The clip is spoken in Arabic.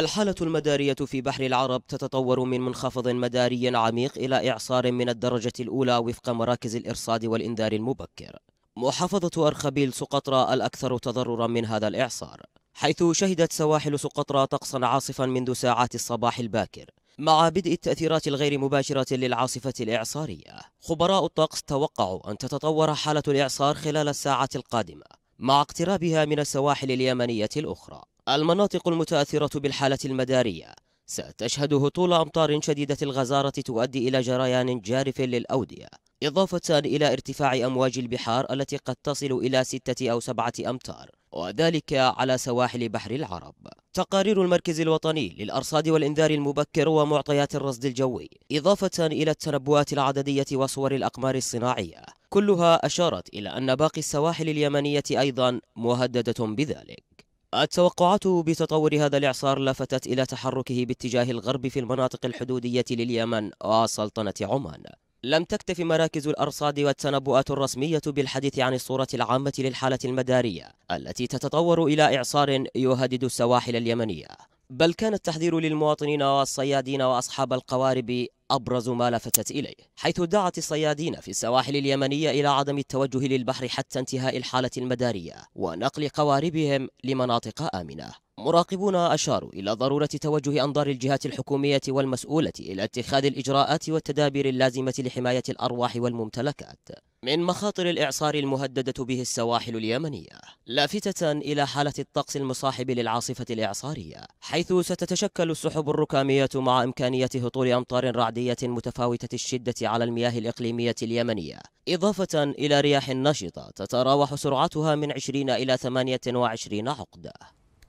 الحالة المدارية في بحر العرب تتطور من منخفض مداري عميق إلى إعصار من الدرجة الأولى وفق مراكز الإرصاد والإنذار المبكر محافظة أرخبيل سقطرى الأكثر تضررا من هذا الإعصار حيث شهدت سواحل سقطرى طقسا عاصفا منذ ساعات الصباح الباكر مع بدء التأثيرات الغير مباشرة للعاصفة الإعصارية خبراء الطقس توقعوا أن تتطور حالة الإعصار خلال الساعات القادمة مع اقترابها من السواحل اليمنية الأخرى المناطق المتأثرة بالحالة المدارية ستشهد هطول أمطار شديدة الغزارة تؤدي إلى جريان جارف للأودية إضافة إلى ارتفاع أمواج البحار التي قد تصل إلى ستة أو سبعة أمتار وذلك على سواحل بحر العرب تقارير المركز الوطني للأرصاد والإنذار المبكر ومعطيات الرصد الجوي إضافة إلى التنبؤات العددية وصور الأقمار الصناعية كلها أشارت إلى أن باقي السواحل اليمنية أيضا مهددة بذلك التوقعات بتطور هذا الإعصار لفتت إلى تحركه باتجاه الغرب في المناطق الحدودية لليمن وسلطنة عمان لم تكتف مراكز الأرصاد والتنبؤات الرسمية بالحديث عن الصورة العامة للحالة المدارية التي تتطور إلى إعصار يهدد السواحل اليمنية بل كان التحذير للمواطنين والصيادين وأصحاب القوارب أبرز ما لفتت إليه حيث دعت الصيادين في السواحل اليمنية إلى عدم التوجه للبحر حتى انتهاء الحالة المدارية ونقل قواربهم لمناطق آمنة مراقبون أشاروا إلى ضرورة توجه أنظار الجهات الحكومية والمسؤولة إلى اتخاذ الإجراءات والتدابير اللازمة لحماية الأرواح والممتلكات من مخاطر الإعصار المهددة به السواحل اليمنية لافتة إلى حالة الطقس المصاحب للعاصفة الإعصارية حيث ستتشكل السحب الركامية مع إمكانية هطول أمطار رعدية متفاوتة الشدة على المياه الإقليمية اليمنية إضافة إلى رياح نشطة تتراوح سرعتها من 20 إلى 28 عقدة